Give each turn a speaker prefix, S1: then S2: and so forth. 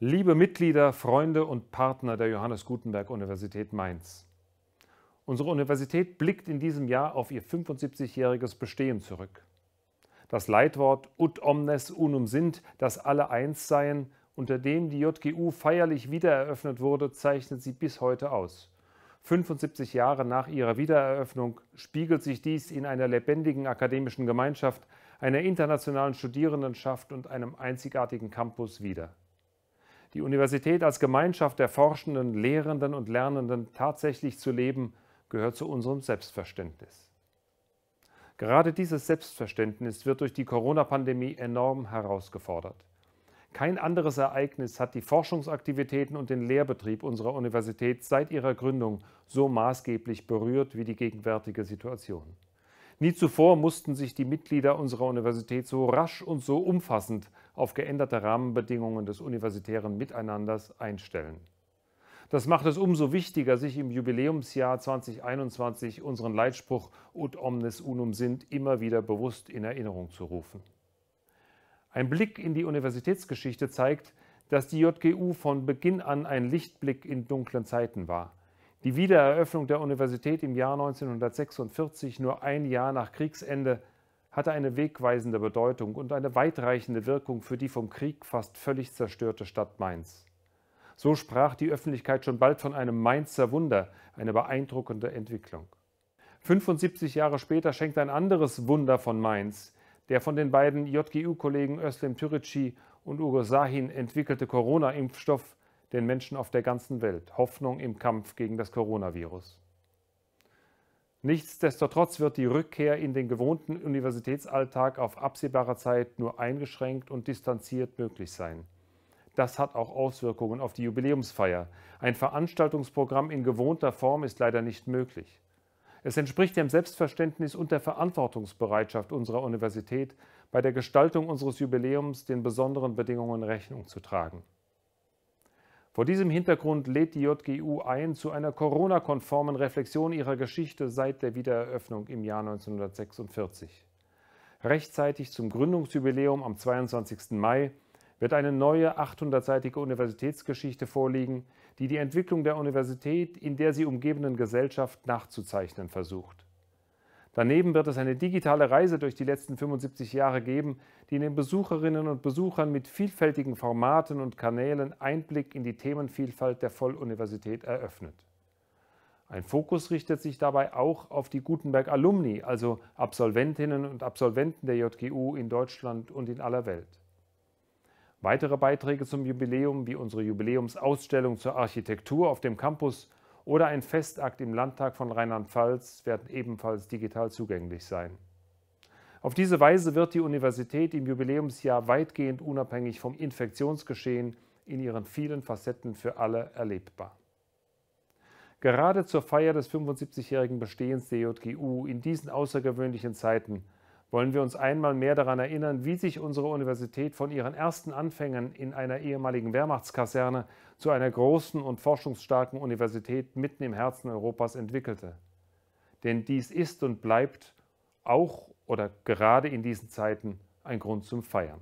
S1: Liebe Mitglieder, Freunde und Partner der Johannes Gutenberg Universität Mainz. Unsere Universität blickt in diesem Jahr auf ihr 75-jähriges Bestehen zurück. Das Leitwort Ut omnes unum sind, dass alle eins seien, unter dem die JGU feierlich wiedereröffnet wurde, zeichnet sie bis heute aus. 75 Jahre nach ihrer Wiedereröffnung spiegelt sich dies in einer lebendigen akademischen Gemeinschaft, einer internationalen Studierendenschaft und einem einzigartigen Campus wider die Universität als Gemeinschaft der Forschenden, Lehrenden und Lernenden tatsächlich zu leben, gehört zu unserem Selbstverständnis. Gerade dieses Selbstverständnis wird durch die Corona-Pandemie enorm herausgefordert. Kein anderes Ereignis hat die Forschungsaktivitäten und den Lehrbetrieb unserer Universität seit ihrer Gründung so maßgeblich berührt wie die gegenwärtige Situation. Nie zuvor mussten sich die Mitglieder unserer Universität so rasch und so umfassend auf geänderte Rahmenbedingungen des universitären Miteinanders einstellen. Das macht es umso wichtiger, sich im Jubiläumsjahr 2021 unseren Leitspruch Ut omnes unum sind immer wieder bewusst in Erinnerung zu rufen. Ein Blick in die Universitätsgeschichte zeigt, dass die JGU von Beginn an ein Lichtblick in dunklen Zeiten war. Die Wiedereröffnung der Universität im Jahr 1946, nur ein Jahr nach Kriegsende, hatte eine wegweisende Bedeutung und eine weitreichende Wirkung für die vom Krieg fast völlig zerstörte Stadt Mainz. So sprach die Öffentlichkeit schon bald von einem Mainzer Wunder, eine beeindruckende Entwicklung. 75 Jahre später schenkt ein anderes Wunder von Mainz, der von den beiden JGU-Kollegen Özlem Türeci und Ugo Sahin entwickelte Corona-Impfstoff den Menschen auf der ganzen Welt Hoffnung im Kampf gegen das Coronavirus. Nichtsdestotrotz wird die Rückkehr in den gewohnten Universitätsalltag auf absehbare Zeit nur eingeschränkt und distanziert möglich sein. Das hat auch Auswirkungen auf die Jubiläumsfeier. Ein Veranstaltungsprogramm in gewohnter Form ist leider nicht möglich. Es entspricht dem Selbstverständnis und der Verantwortungsbereitschaft unserer Universität, bei der Gestaltung unseres Jubiläums den besonderen Bedingungen Rechnung zu tragen. Vor diesem Hintergrund lädt die JGU ein zu einer Corona-konformen Reflexion ihrer Geschichte seit der Wiedereröffnung im Jahr 1946. Rechtzeitig zum Gründungsjubiläum am 22. Mai wird eine neue 800-seitige Universitätsgeschichte vorliegen, die die Entwicklung der Universität in der sie umgebenden Gesellschaft nachzuzeichnen versucht. Daneben wird es eine digitale Reise durch die letzten 75 Jahre geben, die den Besucherinnen und Besuchern mit vielfältigen Formaten und Kanälen Einblick in die Themenvielfalt der Volluniversität eröffnet. Ein Fokus richtet sich dabei auch auf die Gutenberg-Alumni, also Absolventinnen und Absolventen der JGU in Deutschland und in aller Welt. Weitere Beiträge zum Jubiläum, wie unsere Jubiläumsausstellung zur Architektur auf dem Campus oder ein Festakt im Landtag von Rheinland-Pfalz werden ebenfalls digital zugänglich sein. Auf diese Weise wird die Universität im Jubiläumsjahr weitgehend unabhängig vom Infektionsgeschehen in ihren vielen Facetten für alle erlebbar. Gerade zur Feier des 75-jährigen Bestehens der JGU in diesen außergewöhnlichen Zeiten – wollen wir uns einmal mehr daran erinnern, wie sich unsere Universität von ihren ersten Anfängen in einer ehemaligen Wehrmachtskaserne zu einer großen und forschungsstarken Universität mitten im Herzen Europas entwickelte. Denn dies ist und bleibt auch oder gerade in diesen Zeiten ein Grund zum Feiern.